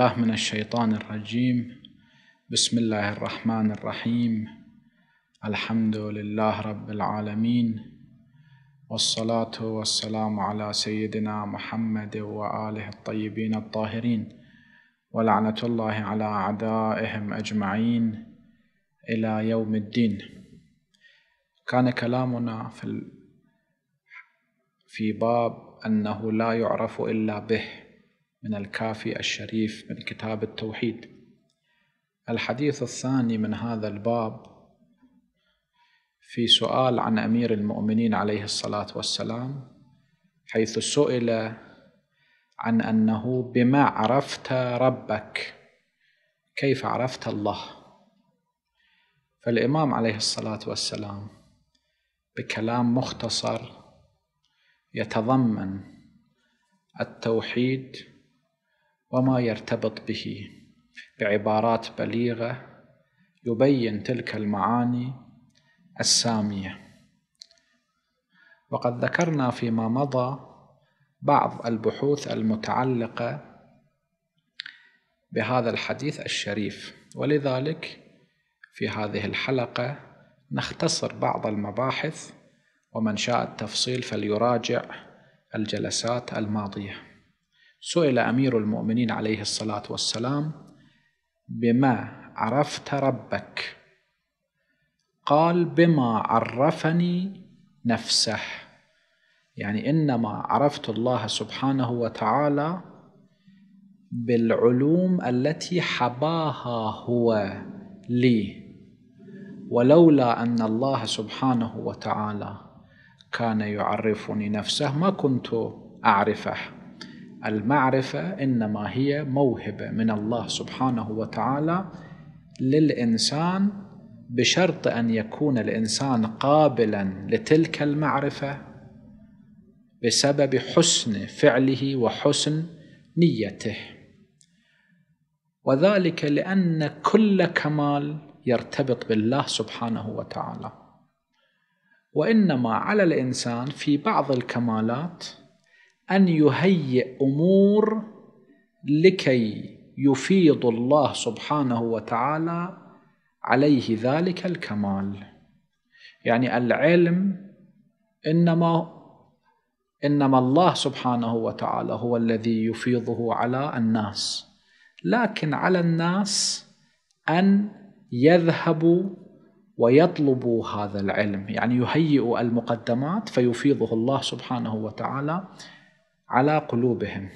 بالله من الشيطان الرجيم بسم الله الرحمن الرحيم الحمد لله رب العالمين والصلاة والسلام على سيدنا محمد وآله الطيبين الطاهرين ولعنة الله على أعدائهم أجمعين إلى يوم الدين كان كلامنا في في باب أنه لا يعرف إلا به من الكافي الشريف من كتاب التوحيد الحديث الثاني من هذا الباب في سؤال عن امير المؤمنين عليه الصلاه والسلام حيث سئل عن انه بما عرفت ربك كيف عرفت الله فالامام عليه الصلاه والسلام بكلام مختصر يتضمن التوحيد وما يرتبط به بعبارات بليغه يبين تلك المعاني الساميه وقد ذكرنا فيما مضى بعض البحوث المتعلقه بهذا الحديث الشريف ولذلك في هذه الحلقه نختصر بعض المباحث ومن شاء التفصيل فليراجع الجلسات الماضيه سئل أمير المؤمنين عليه الصلاة والسلام بما عرفت ربك قال بما عرفني نفسه يعني إنما عرفت الله سبحانه وتعالى بالعلوم التي حباها هو لي ولولا أن الله سبحانه وتعالى كان يعرفني نفسه ما كنت أعرفه المعرفة إنما هي موهبة من الله سبحانه وتعالى للإنسان بشرط أن يكون الإنسان قابلا لتلك المعرفة بسبب حسن فعله وحسن نيته وذلك لأن كل كمال يرتبط بالله سبحانه وتعالى وإنما على الإنسان في بعض الكمالات أن يهيئ أمور لكي يفيض الله سبحانه وتعالى عليه ذلك الكمال يعني العلم إنما إنما الله سبحانه وتعالى هو الذي يفيضه على الناس لكن على الناس أن يذهبوا ويطلبوا هذا العلم يعني يهيئ المقدمات فيفيضه الله سبحانه وتعالى على قلوبهم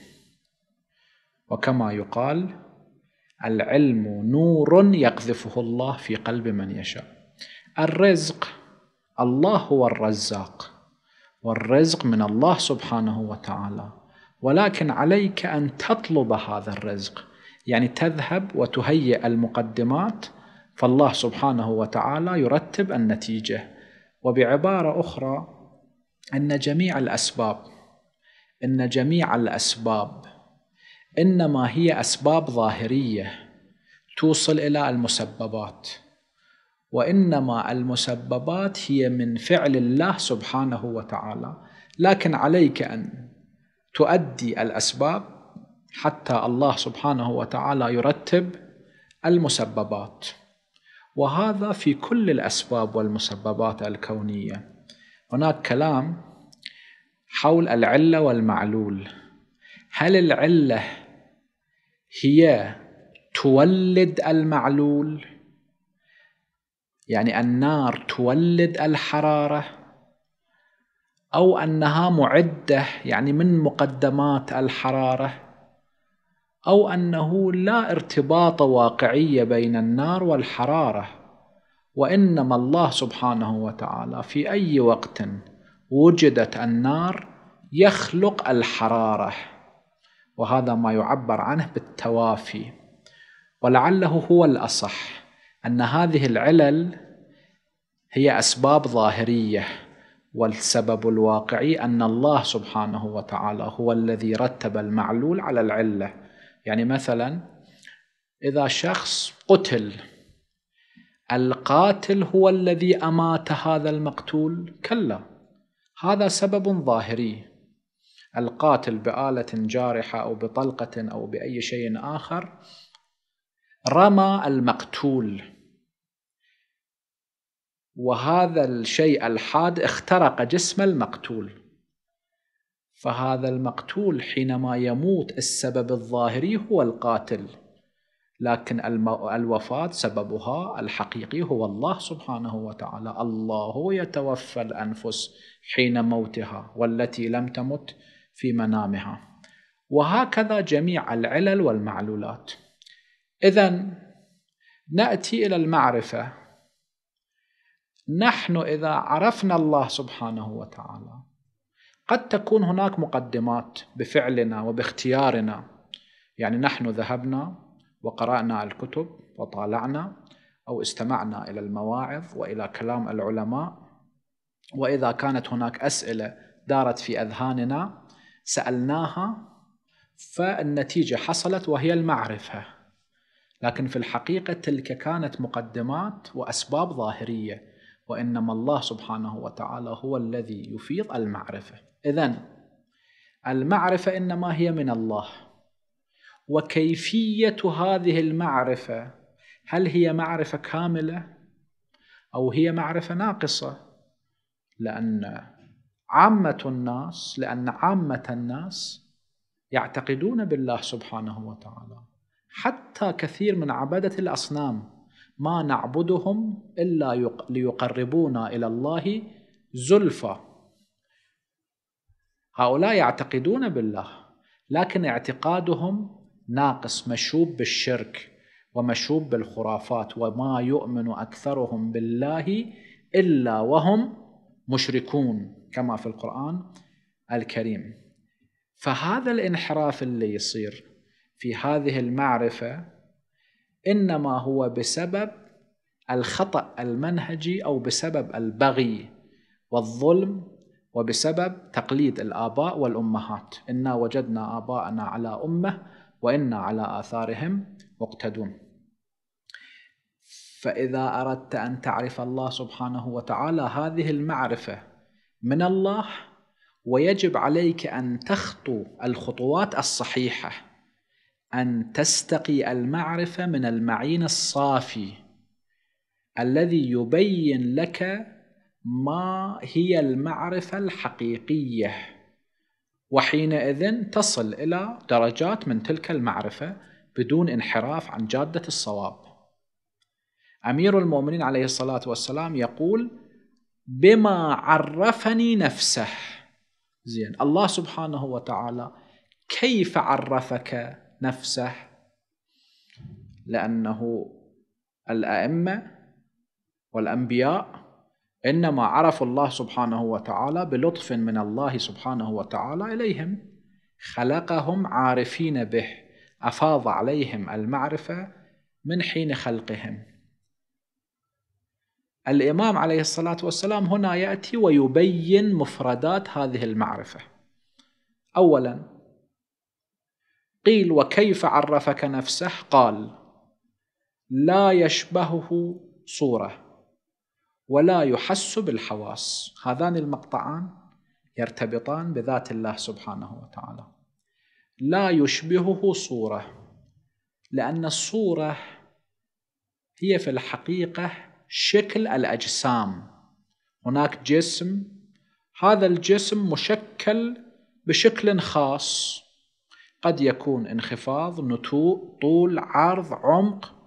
وكما يقال العلم نور يقذفه الله في قلب من يشاء الرزق الله هو الرزاق والرزق من الله سبحانه وتعالى ولكن عليك أن تطلب هذا الرزق يعني تذهب وتهيئ المقدمات فالله سبحانه وتعالى يرتب النتيجة وبعبارة أخرى أن جميع الأسباب ان جميع الاسباب انما هي اسباب ظاهريه توصل الى المسببات وانما المسببات هي من فعل الله سبحانه وتعالى لكن عليك ان تؤدي الاسباب حتى الله سبحانه وتعالى يرتب المسببات وهذا في كل الاسباب والمسببات الكونيه هناك كلام حول العلة والمعلول هل العلة هي تولد المعلول يعني النار تولد الحرارة أو أنها معدة يعني من مقدمات الحرارة أو أنه لا ارتباط واقعي بين النار والحرارة وإنما الله سبحانه وتعالى في أي وقت وجدت النار يخلق الحرارة وهذا ما يعبر عنه بالتوافي ولعله هو الأصح أن هذه العلل هي أسباب ظاهرية والسبب الواقعي أن الله سبحانه وتعالى هو الذي رتب المعلول على العلة يعني مثلا إذا شخص قتل القاتل هو الذي أمات هذا المقتول كلا هذا سبب ظاهري القاتل بآلة جارحة أو بطلقة أو بأي شيء آخر رمى المقتول وهذا الشيء الحاد اخترق جسم المقتول فهذا المقتول حينما يموت السبب الظاهري هو القاتل لكن الوفاة سببها الحقيقي هو الله سبحانه وتعالى الله يتوفى الأنفس حين موتها والتي لم تمت في منامها وهكذا جميع العلل والمعلولات إذا نأتي إلى المعرفة نحن إذا عرفنا الله سبحانه وتعالى قد تكون هناك مقدمات بفعلنا وباختيارنا يعني نحن ذهبنا وقرأنا الكتب وطالعنا أو استمعنا إلى المواعظ وإلى كلام العلماء وإذا كانت هناك أسئلة دارت في أذهاننا سألناها فالنتيجة حصلت وهي المعرفة لكن في الحقيقة تلك كانت مقدمات وأسباب ظاهرية وإنما الله سبحانه وتعالى هو الذي يفيض المعرفة إذا المعرفة إنما هي من الله وكيفية هذه المعرفة هل هي معرفة كاملة أو هي معرفة ناقصة لأن عامة الناس لأن عامة الناس يعتقدون بالله سبحانه وتعالى حتى كثير من عبدة الأصنام ما نعبدهم إلا ليقربونا إلى الله زلفى هؤلاء يعتقدون بالله لكن اعتقادهم ناقص مشوب بالشرك ومشوب بالخرافات وما يؤمن اكثرهم بالله الا وهم مشركون كما في القران الكريم فهذا الانحراف اللي يصير في هذه المعرفه انما هو بسبب الخطا المنهجي او بسبب البغي والظلم وبسبب تقليد الآباء والأمهات إنا وجدنا آباءنا على أمة وإنا على آثارهم مقتدون فإذا أردت أن تعرف الله سبحانه وتعالى هذه المعرفة من الله ويجب عليك أن تخطو الخطوات الصحيحة أن تستقي المعرفة من المعين الصافي الذي يبين لك ما هي المعرفة الحقيقية وحينئذ تصل إلى درجات من تلك المعرفة بدون انحراف عن جادة الصواب أمير المؤمنين عليه الصلاة والسلام يقول بما عرفني نفسه زين الله سبحانه وتعالى كيف عرفك نفسه لأنه الأئمة والأنبياء إنما عرفوا الله سبحانه وتعالى بلطف من الله سبحانه وتعالى إليهم خلقهم عارفين به أفاض عليهم المعرفة من حين خلقهم الإمام عليه الصلاة والسلام هنا يأتي ويبين مفردات هذه المعرفة أولا قيل وكيف عرفك نفسه قال لا يشبهه صوره ولا يحس بالحواس هذان المقطعان يرتبطان بذات الله سبحانه وتعالى لا يشبهه صوره لان الصوره هي في الحقيقه شكل الاجسام هناك جسم هذا الجسم مشكل بشكل خاص قد يكون انخفاض نتوء طول عرض عمق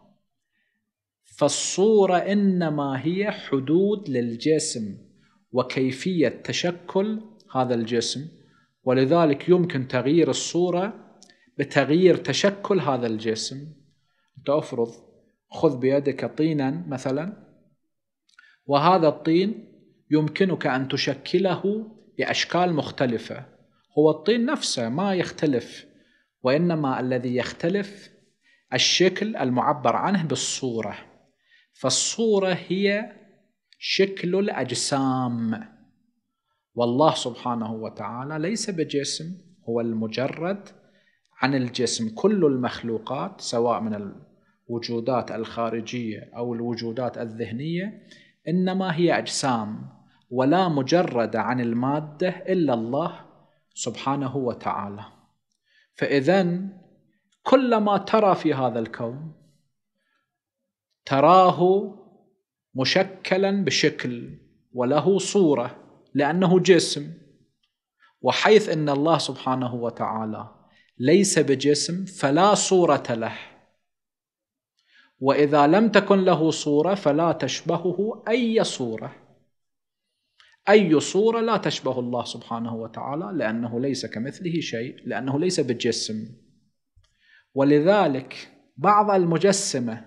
فالصورة إنما هي حدود للجسم وكيفية تشكل هذا الجسم ولذلك يمكن تغيير الصورة بتغيير تشكل هذا الجسم أنت أفرض خذ بيدك طينا مثلا وهذا الطين يمكنك أن تشكله بأشكال مختلفة هو الطين نفسه ما يختلف وإنما الذي يختلف الشكل المعبر عنه بالصورة فالصورة هي شكل الأجسام والله سبحانه وتعالى ليس بجسم هو المجرد عن الجسم كل المخلوقات سواء من الوجودات الخارجية أو الوجودات الذهنية إنما هي أجسام ولا مجرد عن المادة إلا الله سبحانه وتعالى فإذا كل ما ترى في هذا الكون تراه مشكلا بشكل وله صوره لانه جسم وحيث ان الله سبحانه وتعالى ليس بجسم فلا صوره له واذا لم تكن له صوره فلا تشبهه اي صوره اي صوره لا تشبه الله سبحانه وتعالى لانه ليس كمثله شيء لانه ليس بجسم ولذلك بعض المجسمه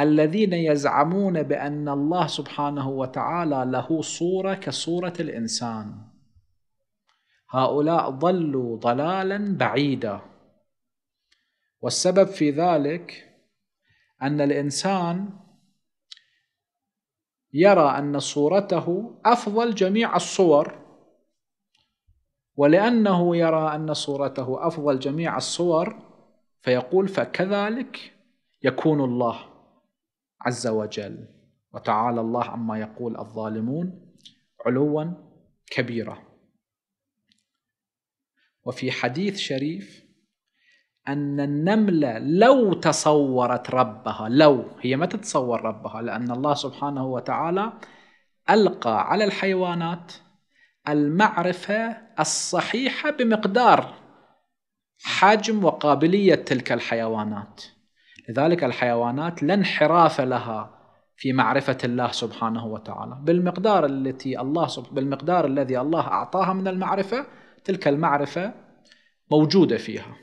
الذين يزعمون بأن الله سبحانه وتعالى له صورة كصورة الإنسان هؤلاء ضلوا ضلالا بعيدا والسبب في ذلك أن الإنسان يرى أن صورته أفضل جميع الصور ولأنه يرى أن صورته أفضل جميع الصور فيقول فكذلك يكون الله عز وجل وتعالى الله عما يقول الظالمون علوا كبيرا وفي حديث شريف أن النملة لو تصورت ربها لو هي ما تتصور ربها لأن الله سبحانه وتعالى ألقى على الحيوانات المعرفة الصحيحة بمقدار حجم وقابلية تلك الحيوانات لذلك الحيوانات لا انحراف لها في معرفة الله سبحانه وتعالى بالمقدار التي الله بالمقدار الذي الله أعطاها من المعرفة تلك المعرفة موجودة فيها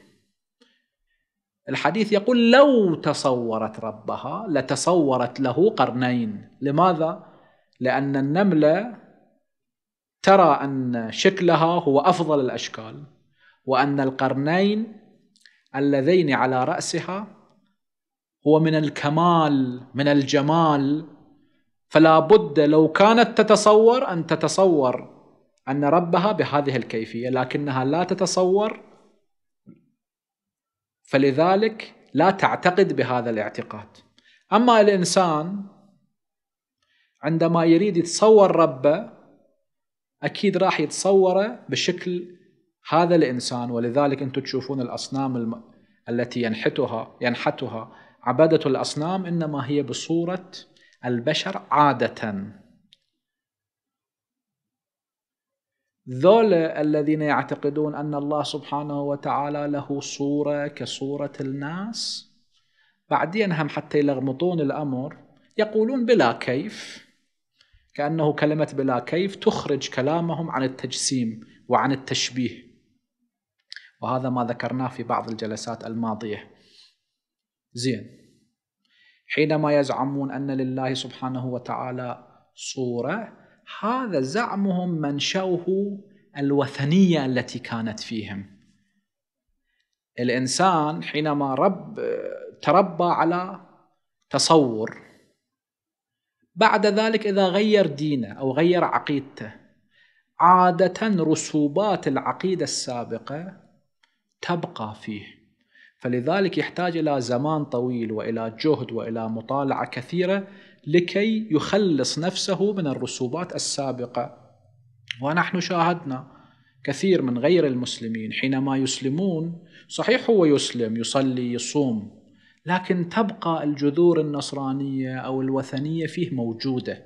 الحديث يقول لو تصورت ربها لتصورت له قرنين لماذا؟ لأن النملة ترى أن شكلها هو أفضل الأشكال وأن القرنين اللذين على رأسها هو من الكمال من الجمال فلا بد لو كانت تتصور ان تتصور ان ربها بهذه الكيفيه لكنها لا تتصور فلذلك لا تعتقد بهذا الاعتقاد اما الانسان عندما يريد يتصور ربه اكيد راح يتصوره بشكل هذا الانسان ولذلك انتم تشوفون الاصنام الم... التي ينحتها ينحتها عبادة الأصنام إنما هي بصورة البشر عادة ذول الذين يعتقدون أن الله سبحانه وتعالى له صورة كصورة الناس بعدين هم حتى يلغمطون الأمر يقولون بلا كيف كأنه كلمة بلا كيف تخرج كلامهم عن التجسيم وعن التشبيه وهذا ما ذكرناه في بعض الجلسات الماضيه زين حينما يزعمون أن لله سبحانه وتعالى صورة هذا زعمهم منشأه الوثنية التي كانت فيهم الإنسان حينما رب تربى على تصور بعد ذلك إذا غير دينه أو غير عقيدته عادة رسوبات العقيدة السابقة تبقى فيه فلذلك يحتاج الى زمان طويل والى جهد والى مطالعه كثيره لكي يخلص نفسه من الرسوبات السابقه ونحن شاهدنا كثير من غير المسلمين حينما يسلمون صحيح هو يسلم يصلي يصوم لكن تبقى الجذور النصرانيه او الوثنيه فيه موجوده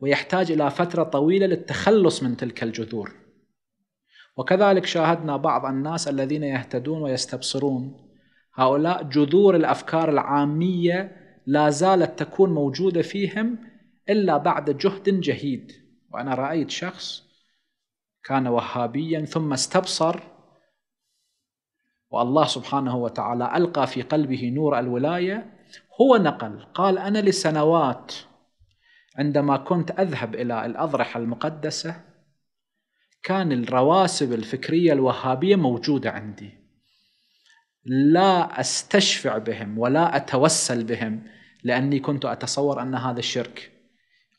ويحتاج الى فتره طويله للتخلص من تلك الجذور وكذلك شاهدنا بعض الناس الذين يهتدون ويستبصرون هؤلاء جذور الافكار العاميه لا زالت تكون موجوده فيهم الا بعد جهد جهيد وانا رايت شخص كان وهابيا ثم استبصر والله سبحانه وتعالى القى في قلبه نور الولايه هو نقل قال انا لسنوات عندما كنت اذهب الى الاضرحه المقدسه كان الرواسب الفكريه الوهابيه موجوده عندي لا استشفع بهم ولا اتوسل بهم لاني كنت اتصور ان هذا الشرك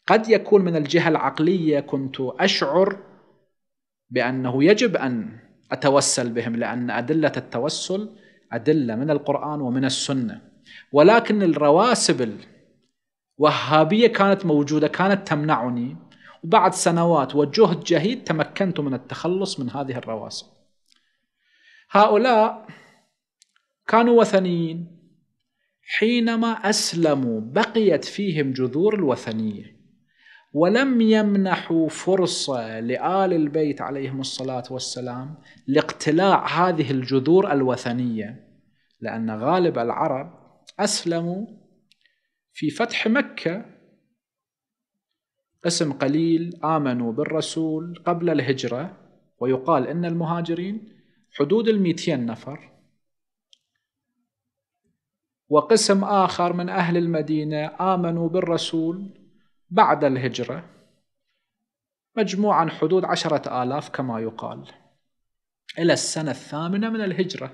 قد يكون من الجهه العقليه كنت اشعر بانه يجب ان اتوسل بهم لان ادله التوسل ادله من القران ومن السنه ولكن الرواسب الوهابيه كانت موجوده كانت تمنعني وبعد سنوات وجهد جهيد تمكنت من التخلص من هذه الرواسب هؤلاء كانوا وثنيين حينما أسلموا بقيت فيهم جذور الوثنية ولم يمنحوا فرصة لآل البيت عليهم الصلاة والسلام لاقتلاع هذه الجذور الوثنية لأن غالب العرب أسلموا في فتح مكة قسم قليل آمنوا بالرسول قبل الهجرة ويقال إن المهاجرين حدود الميتين نفر وقسم آخر من أهل المدينة آمنوا بالرسول بعد الهجرة مجموعا حدود عشرة آلاف كما يقال إلى السنة الثامنة من الهجرة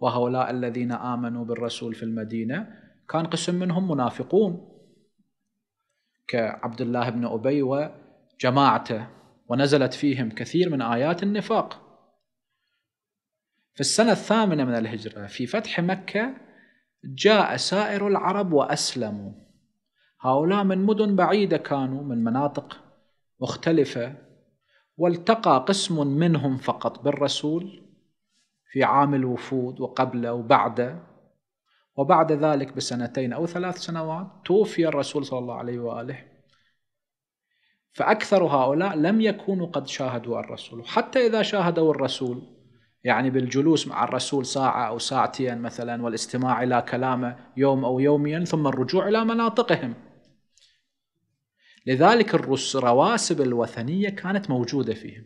وهؤلاء الذين آمنوا بالرسول في المدينة كان قسم منهم منافقون كعبد الله بن أبي وجماعته ونزلت فيهم كثير من آيات النفاق في السنة الثامنة من الهجرة في فتح مكة جاء سائر العرب وأسلموا هؤلاء من مدن بعيدة كانوا من مناطق مختلفة والتقى قسم منهم فقط بالرسول في عام الوفود وقبله وبعده وبعد ذلك بسنتين أو ثلاث سنوات توفي الرسول صلى الله عليه وآله فأكثر هؤلاء لم يكونوا قد شاهدوا الرسول حتى إذا شاهدوا الرسول يعني بالجلوس مع الرسول ساعة أو ساعتين مثلا والاستماع إلى كلامه يوم أو يوميا ثم الرجوع إلى مناطقهم لذلك الرواسب الوثنية كانت موجودة فيهم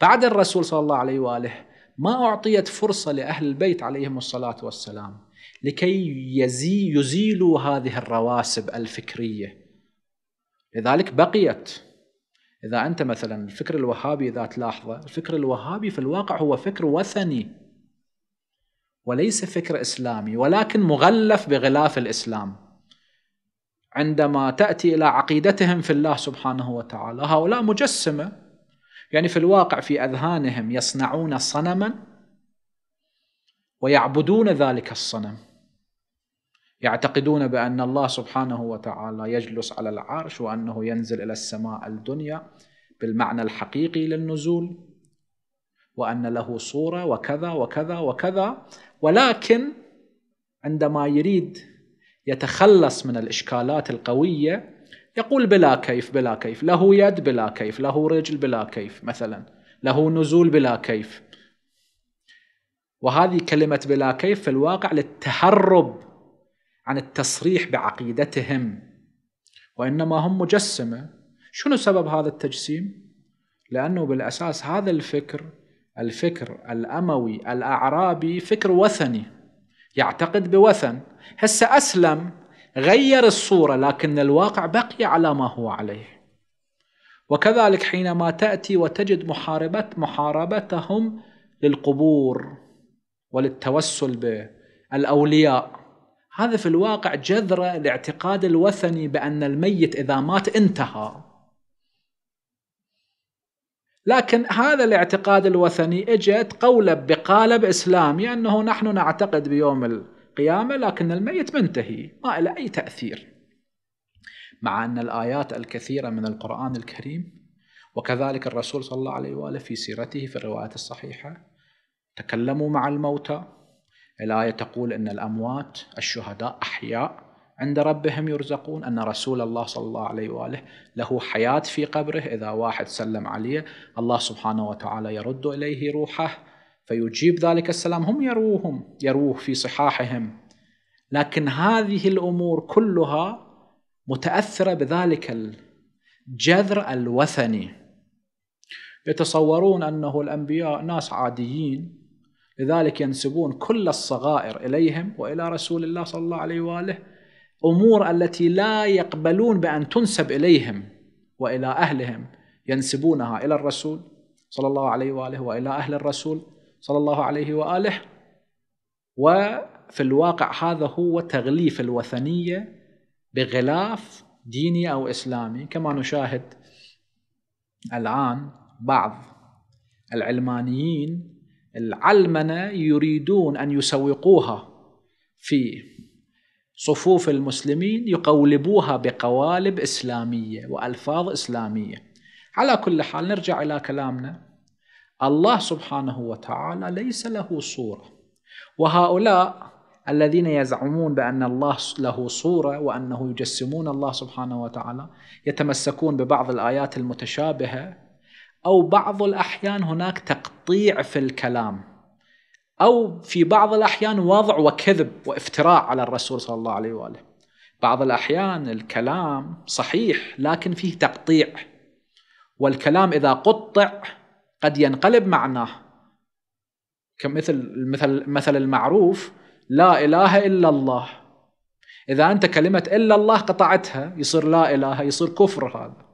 بعد الرسول صلى الله عليه وآله ما أعطيت فرصة لأهل البيت عليهم الصلاة والسلام لكي يزي يزيلوا هذه الرواسب الفكرية لذلك بقيت إذا أنت مثلا الفكر الوهابي إذا تلاحظه الفكر الوهابي في الواقع هو فكر وثني وليس فكر إسلامي ولكن مغلف بغلاف الإسلام عندما تأتي إلى عقيدتهم في الله سبحانه وتعالى هؤلاء مجسمة يعني في الواقع في أذهانهم يصنعون صنما ويعبدون ذلك الصنم يعتقدون بأن الله سبحانه وتعالى يجلس على العرش وأنه ينزل إلى السماء الدنيا بالمعنى الحقيقي للنزول وأن له صورة وكذا وكذا وكذا ولكن عندما يريد يتخلص من الإشكالات القوية يقول بلا كيف بلا كيف له يد بلا كيف له رجل بلا كيف مثلا له نزول بلا كيف وهذه كلمة بلا كيف في الواقع للتهرب عن التصريح بعقيدتهم وإنما هم مجسمة شنو سبب هذا التجسيم؟ لأنه بالأساس هذا الفكر الفكر الأموي الأعرابي فكر وثني يعتقد بوثن هسه أسلم غير الصورة لكن الواقع بقي على ما هو عليه وكذلك حينما تأتي وتجد محاربة محاربتهم للقبور وللتوسل بالأولياء هذا في الواقع جذر الاعتقاد الوثني بأن الميت إذا مات انتهى لكن هذا الاعتقاد الوثني اجت قولب بقالب إسلامي أنه نحن نعتقد بيوم القيامة لكن الميت منتهي ما له أي تأثير مع أن الآيات الكثيرة من القرآن الكريم وكذلك الرسول صلى الله عليه وآله في سيرته في الروايات الصحيحة تكلموا مع الموتى الآية تقول أن الأموات الشهداء أحياء عند ربهم يرزقون أن رسول الله صلى الله عليه وآله له حياة في قبره إذا واحد سلم عليه الله سبحانه وتعالى يرد إليه روحه فيجيب ذلك السلام هم يروهم يروه في صحاحهم لكن هذه الأمور كلها متأثرة بذلك الجذر الوثني يتصورون أنه الأنبياء ناس عاديين لذلك ينسبون كل الصغائر إليهم وإلى رسول الله صلى الله عليه وآله أمور التي لا يقبلون بأن تنسب إليهم وإلى أهلهم ينسبونها إلى الرسول صلى الله عليه وآله وإلى أهل الرسول صلى الله عليه وآله وفي الواقع هذا هو تغليف الوثنية بغلاف ديني أو إسلامي كما نشاهد الآن بعض العلمانيين العلمنة يريدون أن يسوقوها في صفوف المسلمين يقولبوها بقوالب إسلامية وألفاظ إسلامية على كل حال نرجع إلى كلامنا الله سبحانه وتعالى ليس له صورة وهؤلاء الذين يزعمون بأن الله له صورة وأنه يجسمون الله سبحانه وتعالى يتمسكون ببعض الآيات المتشابهة أو بعض الأحيان هناك تقطيع في الكلام أو في بعض الأحيان وضع وكذب وافتراء على الرسول صلى الله عليه وآله بعض الأحيان الكلام صحيح لكن فيه تقطيع والكلام إذا قطع قد ينقلب معناه كمثل المثل مثل المعروف لا إله إلا الله إذا أنت كلمة إلا الله قطعتها يصير لا إله يصير كفر هذا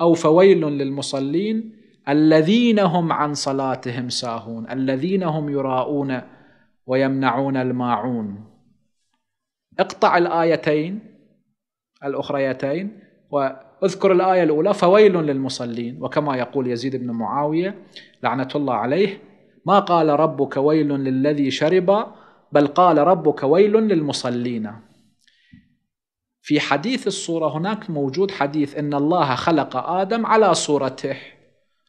أو فويل للمصلين الذين هم عن صلاتهم ساهون الذين هم يراءون ويمنعون الماعون اقطع الآيتين الأخريتين واذكر الآية الأولى فويل للمصلين وكما يقول يزيد بن معاوية لعنة الله عليه ما قال ربك ويل للذي شرب بل قال ربك ويل للمصلين في حديث الصورة هناك موجود حديث إن الله خلق آدم على صورته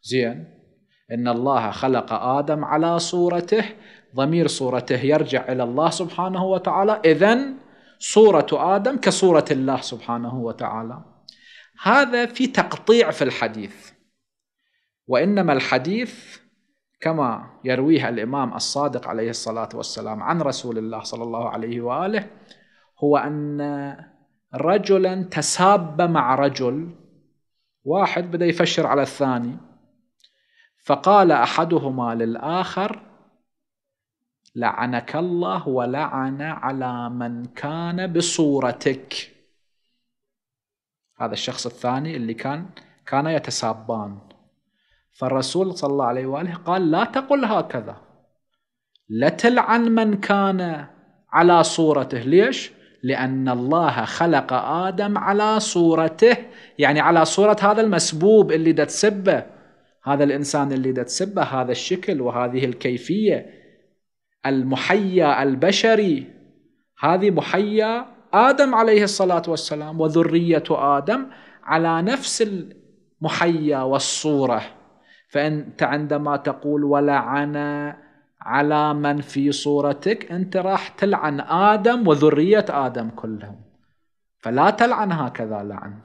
زين إن الله خلق آدم على صورته ضمير صورته يرجع إلى الله سبحانه وتعالى إذن صورة آدم كصورة الله سبحانه وتعالى هذا في تقطيع في الحديث وإنما الحديث كما يرويه الإمام الصادق عليه الصلاة والسلام عن رسول الله صلى الله عليه وآله هو أن رجلا تساب مع رجل واحد بدأ يفشر على الثاني فقال أحدهما للآخر لعنك الله ولعن على من كان بصورتك هذا الشخص الثاني اللي كان كان يتسابان فالرسول صلى الله عليه وآله قال لا تقل هكذا لا تلعن من كان على صورته ليش؟ لأن الله خلق آدم على صورته يعني على صورة هذا المسبوب اللي دا تسبه هذا الإنسان اللي دا تسبه هذا الشكل وهذه الكيفية المحيا البشري هذه محيا آدم عليه الصلاة والسلام وذرية آدم على نفس المحيا والصورة فأنت عندما تقول ولعن على من في صورتك أنت راح تلعن آدم وذرية آدم كلهم فلا تلعن هكذا لعن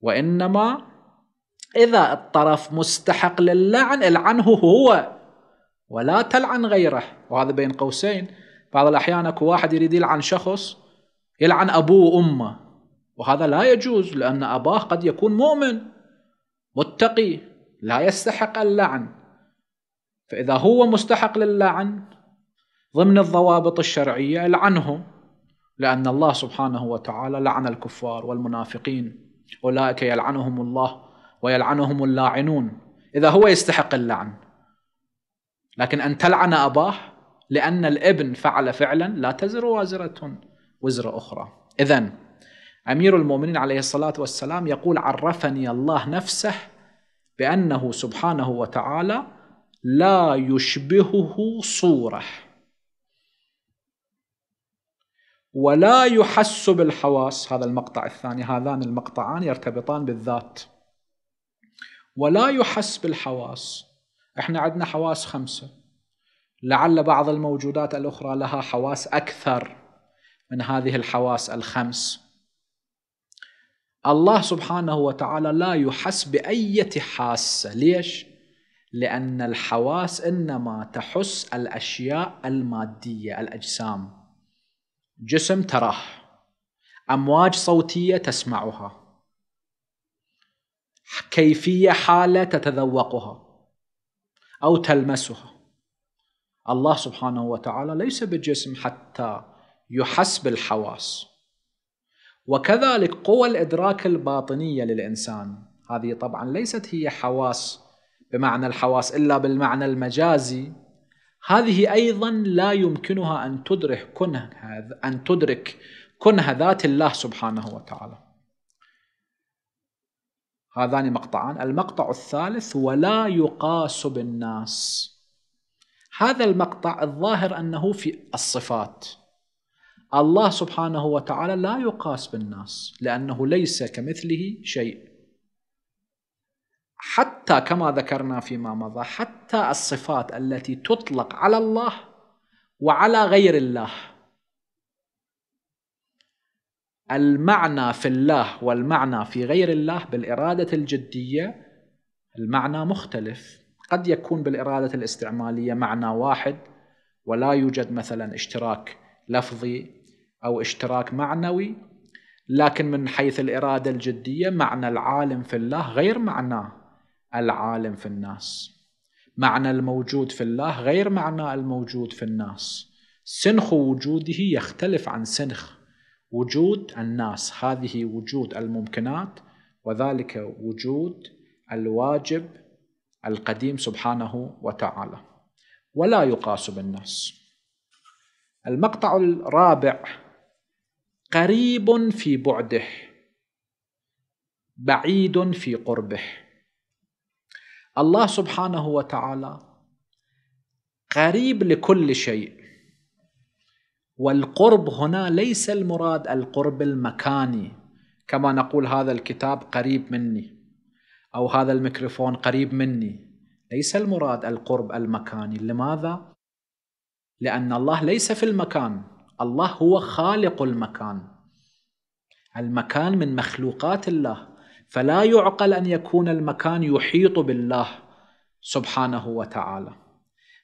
وإنما إذا الطرف مستحق للعن العنه هو ولا تلعن غيره وهذا بين قوسين بعض الأحيان أكو واحد يريد يلعن شخص يلعن أبوه وأمه وهذا لا يجوز لأن أباه قد يكون مؤمن متقي لا يستحق اللعن فإذا هو مستحق للعن ضمن الضوابط الشرعية لعنه لأن الله سبحانه وتعالى لعن الكفار والمنافقين أولئك يلعنهم الله ويلعنهم اللاعنون إذا هو يستحق اللعن لكن أن تلعن أباه لأن الابن فعل فعلا لا تزر وازرة وزر أخرى إذا أمير المؤمنين عليه الصلاة والسلام يقول عرفني الله نفسه بأنه سبحانه وتعالى لا يشبهه صوره ولا يحس بالحواس هذا المقطع الثاني هذان المقطعان يرتبطان بالذات ولا يحس بالحواس احنا عندنا حواس خمسه لعل بعض الموجودات الاخرى لها حواس اكثر من هذه الحواس الخمس الله سبحانه وتعالى لا يحس بأية حاسة ليش؟ لأن الحواس إنما تحس الأشياء المادية الأجسام جسم تراه أمواج صوتية تسمعها كيفية حالة تتذوقها أو تلمسها الله سبحانه وتعالى ليس بالجسم حتى يحس بالحواس وكذلك قوى الإدراك الباطنية للإنسان هذه طبعا ليست هي حواس بمعنى الحواس إلا بالمعنى المجازي هذه أيضا لا يمكنها أن تدرك كنها أن تدرك كنه ذات الله سبحانه وتعالى هذان مقطعان المقطع الثالث ولا يقاس بالناس هذا المقطع الظاهر أنه في الصفات الله سبحانه وتعالى لا يقاس بالناس لأنه ليس كمثله شيء حتى كما ذكرنا فيما مضى حتى الصفات التي تطلق على الله وعلى غير الله المعنى في الله والمعنى في غير الله بالإرادة الجدية المعنى مختلف قد يكون بالإرادة الاستعمالية معنى واحد ولا يوجد مثلا اشتراك لفظي أو اشتراك معنوي لكن من حيث الإرادة الجدية معنى العالم في الله غير معناه العالم في الناس معنى الموجود في الله غير معنى الموجود في الناس سنخ وجوده يختلف عن سنخ وجود الناس هذه وجود الممكنات وذلك وجود الواجب القديم سبحانه وتعالى ولا يقاس بالناس المقطع الرابع قريب في بعده بعيد في قربه الله سبحانه وتعالى قريب لكل شيء والقرب هنا ليس المراد القرب المكاني كما نقول هذا الكتاب قريب مني او هذا الميكروفون قريب مني ليس المراد القرب المكاني لماذا لان الله ليس في المكان الله هو خالق المكان المكان من مخلوقات الله فلا يعقل أن يكون المكان يحيط بالله سبحانه وتعالى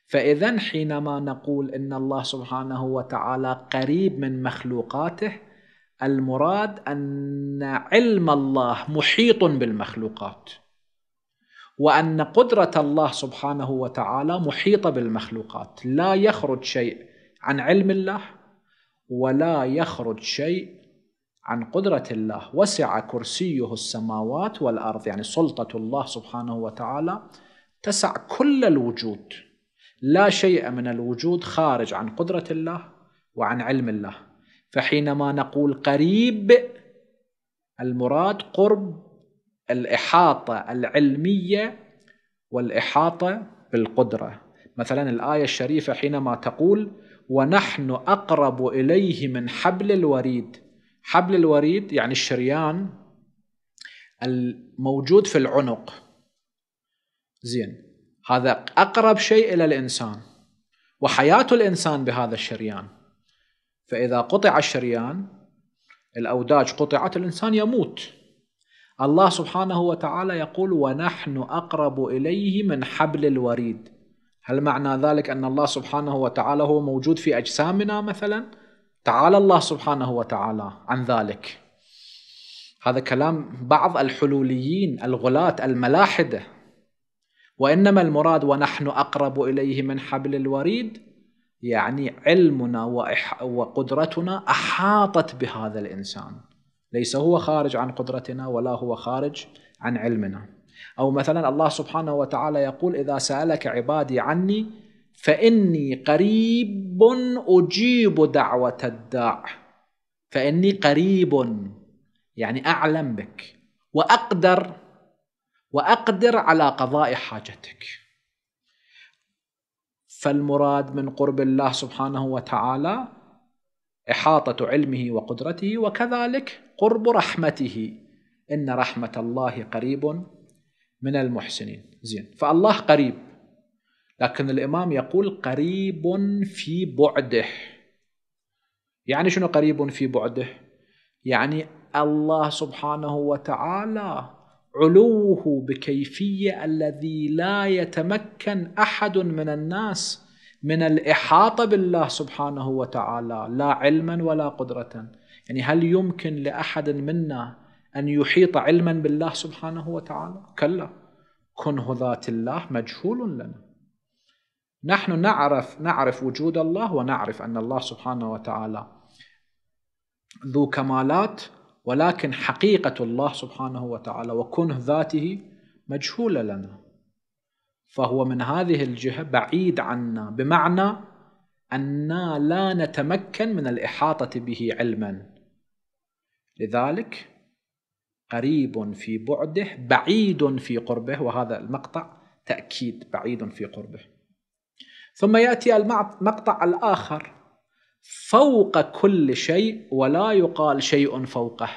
فإذا حينما نقول إن الله سبحانه وتعالى قريب من مخلوقاته المراد أن علم الله محيط بالمخلوقات وأن قدرة الله سبحانه وتعالى محيطة بالمخلوقات لا يخرج شيء عن علم الله ولا يخرج شيء عن قدرة الله وسع كرسيه السماوات والأرض يعني سلطة الله سبحانه وتعالى تسع كل الوجود لا شيء من الوجود خارج عن قدرة الله وعن علم الله فحينما نقول قريب المراد قرب الإحاطة العلمية والإحاطة بالقدرة مثلا الآية الشريفة حينما تقول ونحن أقرب إليه من حبل الوريد حبل الوريد يعني الشريان الموجود في العنق زين هذا أقرب شيء إلى الإنسان وحياة الإنسان بهذا الشريان فإذا قطع الشريان الأوداج قطعت الإنسان يموت الله سبحانه وتعالى يقول ونحن أقرب إليه من حبل الوريد هل معنى ذلك أن الله سبحانه وتعالى هو موجود في أجسامنا مثلاً؟ تعالى الله سبحانه وتعالى عن ذلك هذا كلام بعض الحلوليين الغلاة الملاحدة وإنما المراد ونحن أقرب إليه من حبل الوريد يعني علمنا وقدرتنا أحاطت بهذا الإنسان ليس هو خارج عن قدرتنا ولا هو خارج عن علمنا أو مثلا الله سبحانه وتعالى يقول إذا سألك عبادي عني فإني قريب أجيب دعوة الداع فإني قريب يعني أعلم بك وأقدر وأقدر على قضاء حاجتك فالمراد من قرب الله سبحانه وتعالى إحاطة علمه وقدرته وكذلك قرب رحمته إن رحمة الله قريب من المحسنين زين فالله قريب لكن الإمام يقول قريب في بعده يعني شنو قريب في بعده يعني الله سبحانه وتعالى علوه بكيفية الذي لا يتمكن أحد من الناس من الإحاطة بالله سبحانه وتعالى لا علما ولا قدرة يعني هل يمكن لأحد منا أن يحيط علما بالله سبحانه وتعالى كلا كنه ذات الله مجهول لنا نحن نعرف نعرف وجود الله ونعرف أن الله سبحانه وتعالى ذو كمالات ولكن حقيقة الله سبحانه وتعالى وكنه ذاته مجهولة لنا فهو من هذه الجهة بعيد عنا بمعنى أننا لا نتمكن من الإحاطة به علما لذلك قريب في بعده بعيد في قربه وهذا المقطع تأكيد بعيد في قربه ثم يأتي المقطع الآخر فوق كل شيء ولا يقال شيء فوقه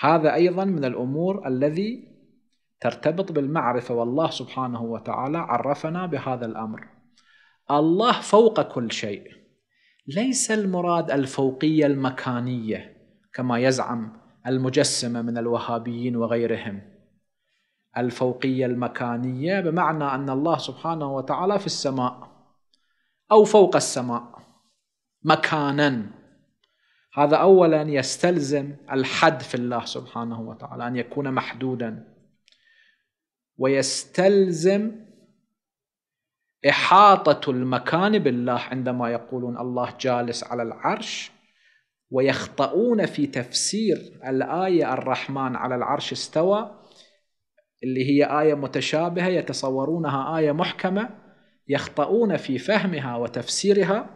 هذا أيضا من الأمور الذي ترتبط بالمعرفة والله سبحانه وتعالى عرفنا بهذا الأمر الله فوق كل شيء ليس المراد الفوقية المكانية كما يزعم المجسمة من الوهابيين وغيرهم الفوقية المكانية بمعنى أن الله سبحانه وتعالى في السماء أو فوق السماء مكانا هذا أولا يستلزم الحد في الله سبحانه وتعالى أن يكون محدودا ويستلزم إحاطة المكان بالله عندما يقولون الله جالس على العرش ويخطئون في تفسير الآية الرحمن على العرش استوى اللي هي آية متشابهة يتصورونها آية محكمة يخطئون في فهمها وتفسيرها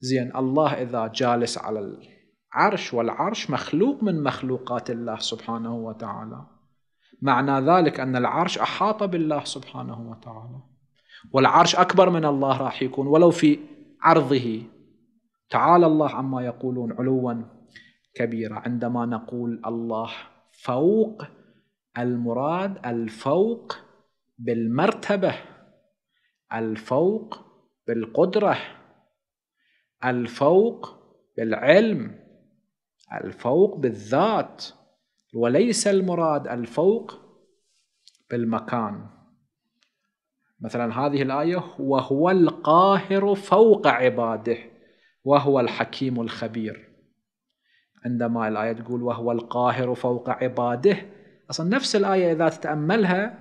زين الله إذا جالس على العرش والعرش مخلوق من مخلوقات الله سبحانه وتعالى معنى ذلك أن العرش أحاط بالله سبحانه وتعالى والعرش أكبر من الله راح يكون ولو في عرضه تعالى الله عما يقولون علوا كبيرا عندما نقول الله فوق المراد الفوق بالمرتبة الفوق بالقدرة الفوق بالعلم الفوق بالذات وليس المراد الفوق بالمكان مثلا هذه الآية وهو القاهر فوق عباده وهو الحكيم الخبير عندما الآية تقول وهو القاهر فوق عباده اصلا نفس الايه اذا تتاملها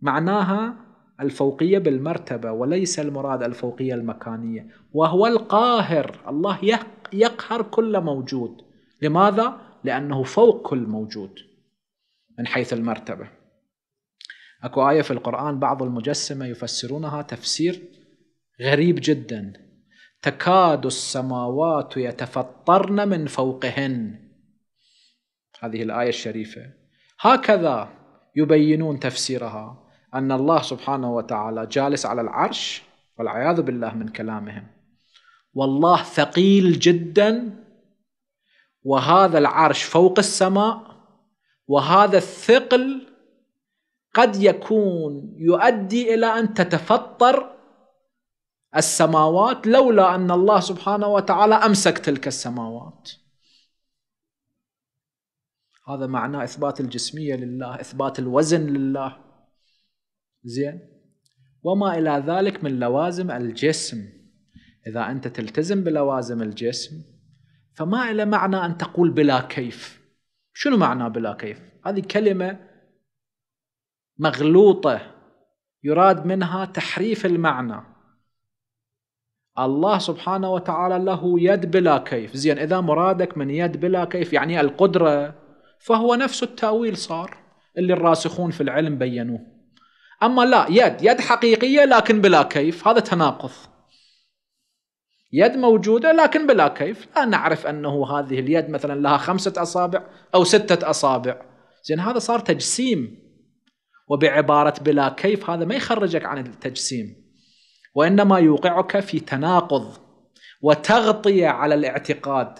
معناها الفوقيه بالمرتبه وليس المراد الفوقيه المكانيه وهو القاهر الله يقهر كل موجود لماذا لانه فوق كل موجود من حيث المرتبه اكو ايه في القران بعض المجسمه يفسرونها تفسير غريب جدا تكاد السماوات يتفطرن من فوقهن هذه الايه الشريفه هكذا يبينون تفسيرها أن الله سبحانه وتعالى جالس على العرش والعياذ بالله من كلامهم والله ثقيل جدا وهذا العرش فوق السماء وهذا الثقل قد يكون يؤدي إلى أن تتفطر السماوات لولا أن الله سبحانه وتعالى أمسك تلك السماوات هذا معناه إثبات الجسمية لله إثبات الوزن لله زين وما إلى ذلك من لوازم الجسم إذا أنت تلتزم بلوازم الجسم فما إلى معنى أن تقول بلا كيف شنو معنى بلا كيف هذه كلمة مغلوطة يراد منها تحريف المعنى الله سبحانه وتعالى له يد بلا كيف زين إذا مرادك من يد بلا كيف يعني القدرة فهو نفس التأويل صار اللي الراسخون في العلم بينوه أما لا يد يد حقيقية لكن بلا كيف هذا تناقض يد موجودة لكن بلا كيف لا نعرف أنه هذه اليد مثلا لها خمسة أصابع أو ستة أصابع زين هذا صار تجسيم وبعبارة بلا كيف هذا ما يخرجك عن التجسيم وإنما يوقعك في تناقض وتغطية على الاعتقاد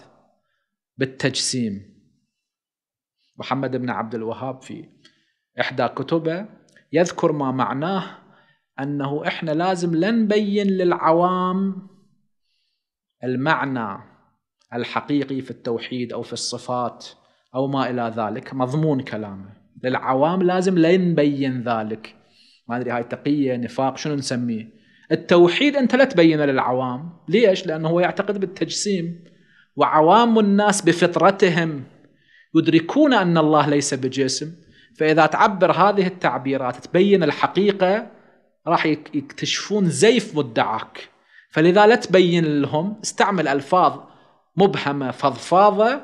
بالتجسيم محمد بن عبد الوهاب في إحدى كتبه يذكر ما معناه أنه إحنا لازم لا نبين للعوام المعنى الحقيقي في التوحيد أو في الصفات أو ما إلى ذلك مضمون كلامه للعوام لازم لا نبين ذلك ما أدري هاي تقية نفاق شنو نسميه التوحيد أنت لا تبينه للعوام ليش؟ لأنه هو يعتقد بالتجسيم وعوام الناس بفطرتهم يدركون أن الله ليس بجسم فإذا تعبر هذه التعبيرات تبين الحقيقة راح يكتشفون زيف مدعاك فلذا لا تبين لهم استعمل ألفاظ مبهمة فضفاضة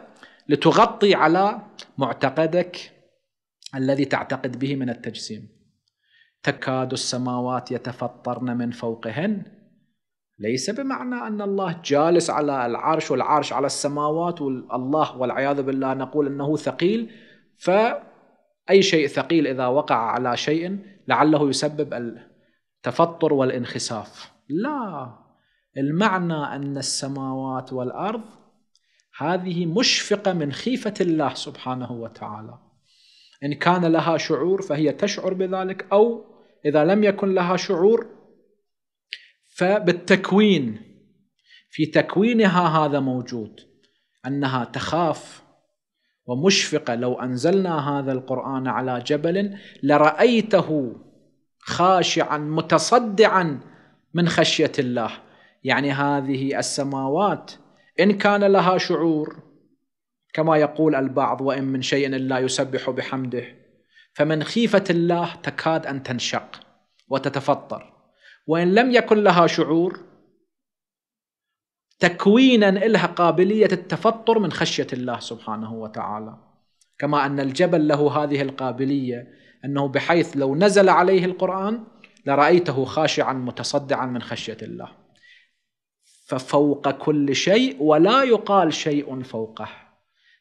لتغطي على معتقدك الذي تعتقد به من التجسيم تكاد السماوات يتفطرن من فوقهن ليس بمعنى أن الله جالس على العرش والعرش على السماوات والله والعياذ بالله نقول أنه ثقيل فأي شيء ثقيل إذا وقع على شيء لعله يسبب التفطر والانخساف لا المعنى أن السماوات والأرض هذه مشفقة من خيفة الله سبحانه وتعالى إن كان لها شعور فهي تشعر بذلك أو إذا لم يكن لها شعور فبالتكوين في تكوينها هذا موجود انها تخاف ومشفقه لو انزلنا هذا القران على جبل لرايته خاشعا متصدعا من خشيه الله يعني هذه السماوات ان كان لها شعور كما يقول البعض وان من شيء الا يسبح بحمده فمن خيفه الله تكاد ان تنشق وتتفطر وإن لم يكن لها شعور تكوينا لها قابلية التفطر من خشية الله سبحانه وتعالى كما أن الجبل له هذه القابلية أنه بحيث لو نزل عليه القرآن لرأيته خاشعا متصدعا من خشية الله ففوق كل شيء ولا يقال شيء فوقه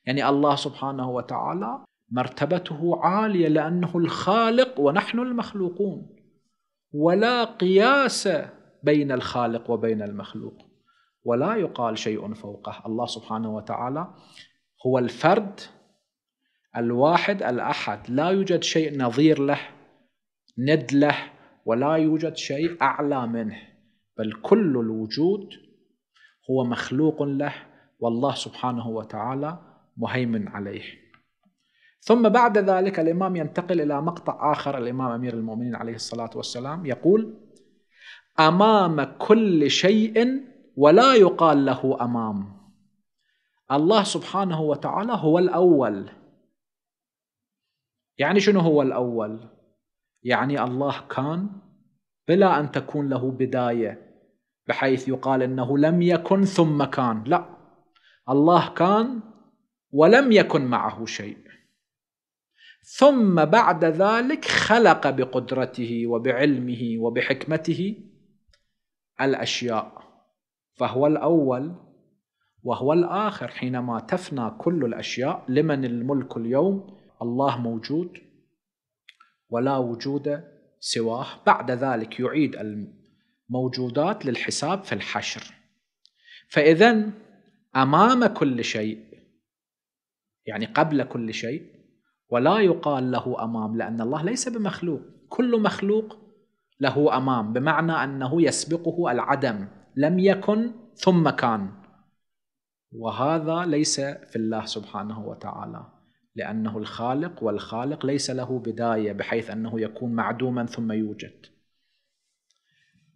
يعني الله سبحانه وتعالى مرتبته عالية لأنه الخالق ونحن المخلوقون ولا قياس بين الخالق وبين المخلوق ولا يقال شيء فوقه الله سبحانه وتعالى هو الفرد الواحد الأحد لا يوجد شيء نظير له ند له ولا يوجد شيء أعلى منه بل كل الوجود هو مخلوق له والله سبحانه وتعالى مهيمن عليه ثم بعد ذلك الإمام ينتقل إلى مقطع آخر الإمام أمير المؤمنين عليه الصلاة والسلام يقول أمام كل شيء ولا يقال له أمام الله سبحانه وتعالى هو الأول يعني شنو هو الأول؟ يعني الله كان بلا أن تكون له بداية بحيث يقال أنه لم يكن ثم كان لا الله كان ولم يكن معه شيء ثم بعد ذلك خلق بقدرته وبعلمه وبحكمته الاشياء فهو الاول وهو الاخر حينما تفنى كل الاشياء لمن الملك اليوم الله موجود ولا وجود سواه بعد ذلك يعيد الموجودات للحساب في الحشر فاذا امام كل شيء يعني قبل كل شيء ولا يقال له امام لان الله ليس بمخلوق كل مخلوق له امام بمعنى انه يسبقه العدم لم يكن ثم كان وهذا ليس في الله سبحانه وتعالى لانه الخالق والخالق ليس له بدايه بحيث انه يكون معدوما ثم يوجد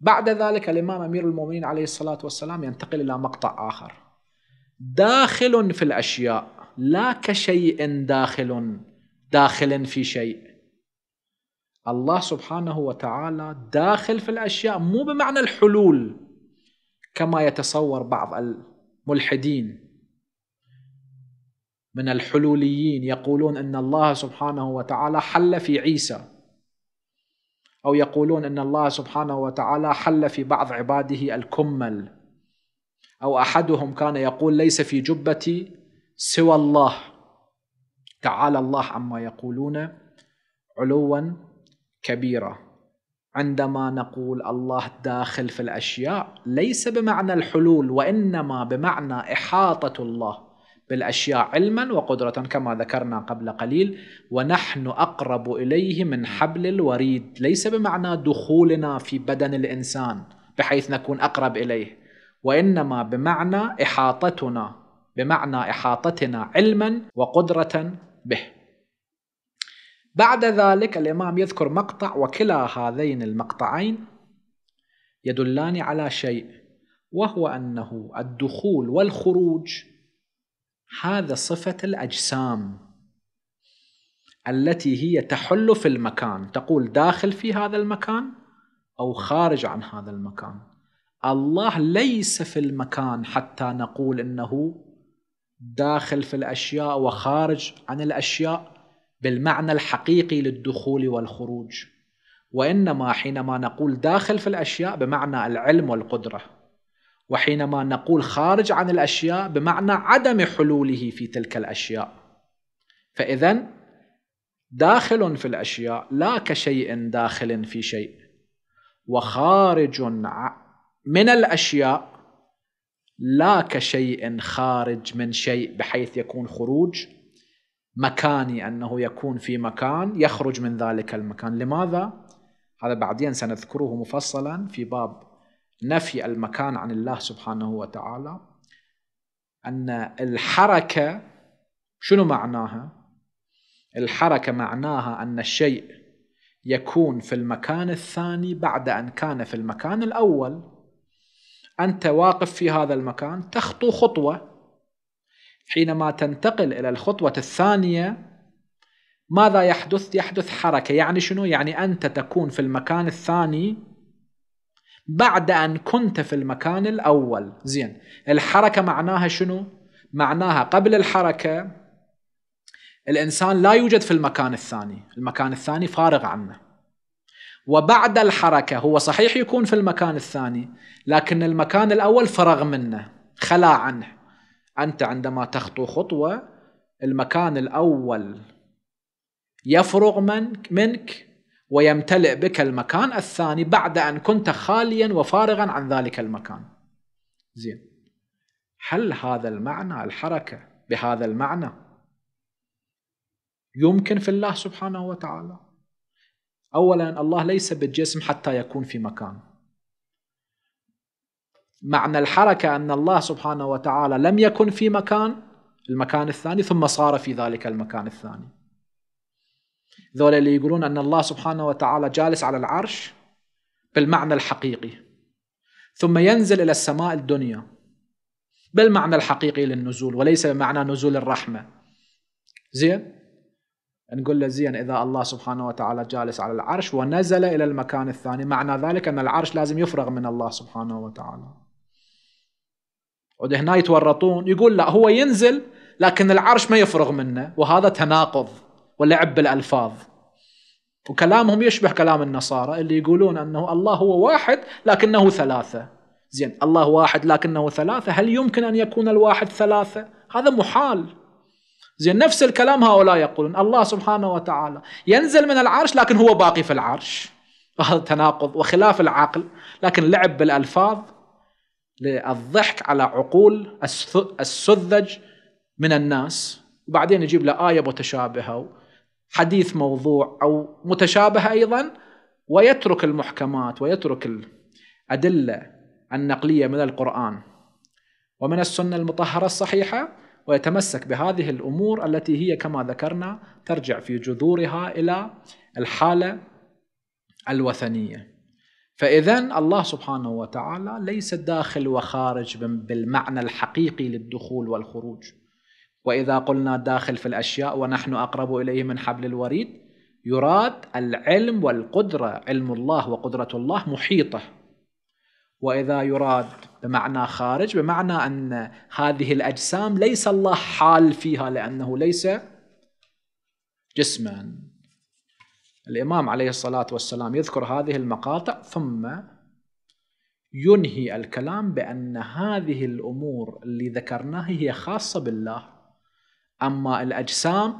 بعد ذلك الامام امير المؤمنين عليه الصلاه والسلام ينتقل الى مقطع اخر داخل في الاشياء لا كشيء داخل داخل في شيء الله سبحانه وتعالى داخل في الأشياء مو بمعنى الحلول كما يتصور بعض الملحدين من الحلوليين يقولون أن الله سبحانه وتعالى حل في عيسى أو يقولون أن الله سبحانه وتعالى حل في بعض عباده الكمل أو أحدهم كان يقول ليس في جبتي سوى الله تعالى الله عما يقولون علوا كبيرا عندما نقول الله داخل في الاشياء ليس بمعنى الحلول وانما بمعنى احاطه الله بالاشياء علما وقدره كما ذكرنا قبل قليل ونحن اقرب اليه من حبل الوريد ليس بمعنى دخولنا في بدن الانسان بحيث نكون اقرب اليه وانما بمعنى احاطتنا بمعنى احاطتنا علما وقدره به بعد ذلك الإمام يذكر مقطع وكلا هذين المقطعين يدلان على شيء وهو أنه الدخول والخروج هذا صفة الأجسام التي هي تحل في المكان تقول داخل في هذا المكان أو خارج عن هذا المكان الله ليس في المكان حتى نقول إنه داخل في الاشياء وخارج عن الاشياء بالمعنى الحقيقي للدخول والخروج وانما حينما نقول داخل في الاشياء بمعنى العلم والقدره وحينما نقول خارج عن الاشياء بمعنى عدم حلوله في تلك الاشياء فاذا داخل في الاشياء لا كشيء داخل في شيء وخارج من الاشياء لا كشيء خارج من شيء بحيث يكون خروج مكاني انه يكون في مكان يخرج من ذلك المكان، لماذا؟ هذا بعدين سنذكره مفصلا في باب نفي المكان عن الله سبحانه وتعالى ان الحركه شنو معناها؟ الحركه معناها ان الشيء يكون في المكان الثاني بعد ان كان في المكان الاول أنت واقف في هذا المكان تخطو خطوة حينما تنتقل إلى الخطوة الثانية ماذا يحدث؟ يحدث حركة يعني شنو؟ يعني أنت تكون في المكان الثاني بعد أن كنت في المكان الأول زين الحركة معناها شنو؟ معناها قبل الحركة الإنسان لا يوجد في المكان الثاني المكان الثاني فارغ عنه وبعد الحركة هو صحيح يكون في المكان الثاني لكن المكان الأول فرغ منه خلا عنه أنت عندما تخطو خطوة المكان الأول يفرغ منك, منك ويمتلئ بك المكان الثاني بعد أن كنت خاليا وفارغا عن ذلك المكان زين هل هذا المعنى الحركة بهذا المعنى يمكن في الله سبحانه وتعالى أولا الله ليس بالجسم حتى يكون في مكان معنى الحركة أن الله سبحانه وتعالى لم يكن في مكان المكان الثاني ثم صار في ذلك المكان الثاني ذول اللي يقولون أن الله سبحانه وتعالى جالس على العرش بالمعنى الحقيقي ثم ينزل إلى السماء الدنيا بالمعنى الحقيقي للنزول وليس بمعنى نزول الرحمة زين نقول له زين إذا الله سبحانه وتعالى جالس على العرش ونزل إلى المكان الثاني معنى ذلك أن العرش لازم يفرغ من الله سبحانه وتعالى هنا يتورطون يقول لا هو ينزل لكن العرش ما يفرغ منه وهذا تناقض ولعب بالألفاظ وكلامهم يشبه كلام النصارى اللي يقولون أنه الله هو واحد لكنه ثلاثة زين الله واحد لكنه ثلاثة هل يمكن أن يكون الواحد ثلاثة هذا محال زين نفس الكلام هؤلاء يقولون الله سبحانه وتعالى ينزل من العرش لكن هو باقي في العرش وهذا تناقض وخلاف العقل لكن لعب بالألفاظ للضحك على عقول السذج من الناس وبعدين يجيب له آية متشابهة حديث موضوع أو متشابهه أيضا ويترك المحكمات ويترك الأدلة النقلية من القرآن ومن السنة المطهرة الصحيحة ويتمسك بهذه الامور التي هي كما ذكرنا ترجع في جذورها الى الحاله الوثنيه. فاذا الله سبحانه وتعالى ليس داخل وخارج بالمعنى الحقيقي للدخول والخروج. واذا قلنا داخل في الاشياء ونحن اقرب اليه من حبل الوريد يراد العلم والقدره، علم الله وقدره الله محيطه واذا يراد بمعنى خارج بمعنى ان هذه الاجسام ليس الله حال فيها لانه ليس جسما الامام عليه الصلاه والسلام يذكر هذه المقاطع ثم ينهي الكلام بان هذه الامور اللي ذكرناها هي خاصه بالله اما الاجسام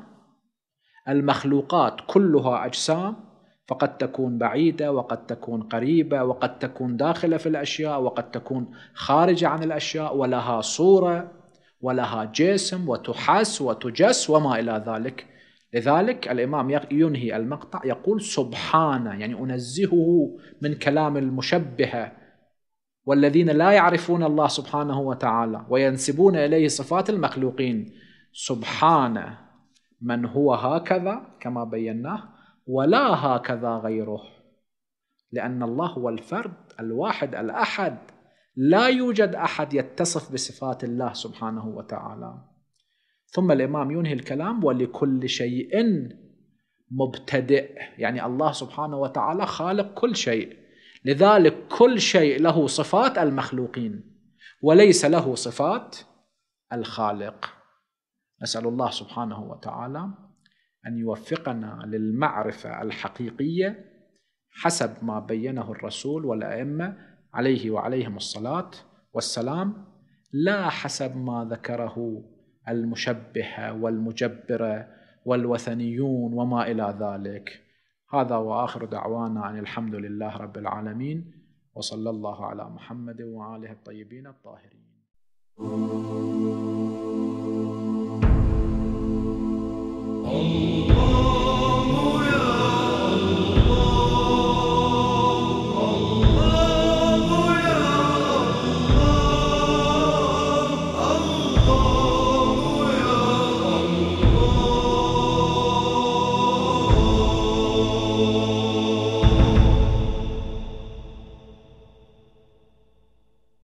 المخلوقات كلها اجسام فقد تكون بعيدة وقد تكون قريبة وقد تكون داخلة في الأشياء وقد تكون خارجة عن الأشياء ولها صورة ولها جسم وتحس وتجس وما إلى ذلك لذلك الإمام ينهي المقطع يقول سبحانه يعني أنزهه من كلام المشبهة والذين لا يعرفون الله سبحانه وتعالى وينسبون إليه صفات المخلوقين سبحانه من هو هكذا كما بيناه ولا هكذا غيره لأن الله هو الفرد الواحد الأحد لا يوجد أحد يتصف بصفات الله سبحانه وتعالى ثم الإمام ينهي الكلام ولكل شيء مبتدئ يعني الله سبحانه وتعالى خالق كل شيء لذلك كل شيء له صفات المخلوقين وليس له صفات الخالق نسأل الله سبحانه وتعالى أن يوفقنا للمعرفة الحقيقية حسب ما بينه الرسول والأئمة عليه وعليهم الصلاة والسلام لا حسب ما ذكره المشبهة والمجبرة والوثنيون وما إلى ذلك هذا وآخر دعوانا أن الحمد لله رب العالمين وصلى الله على محمد وآله الطيبين الطاهرين Allah. Oh, oh, oh.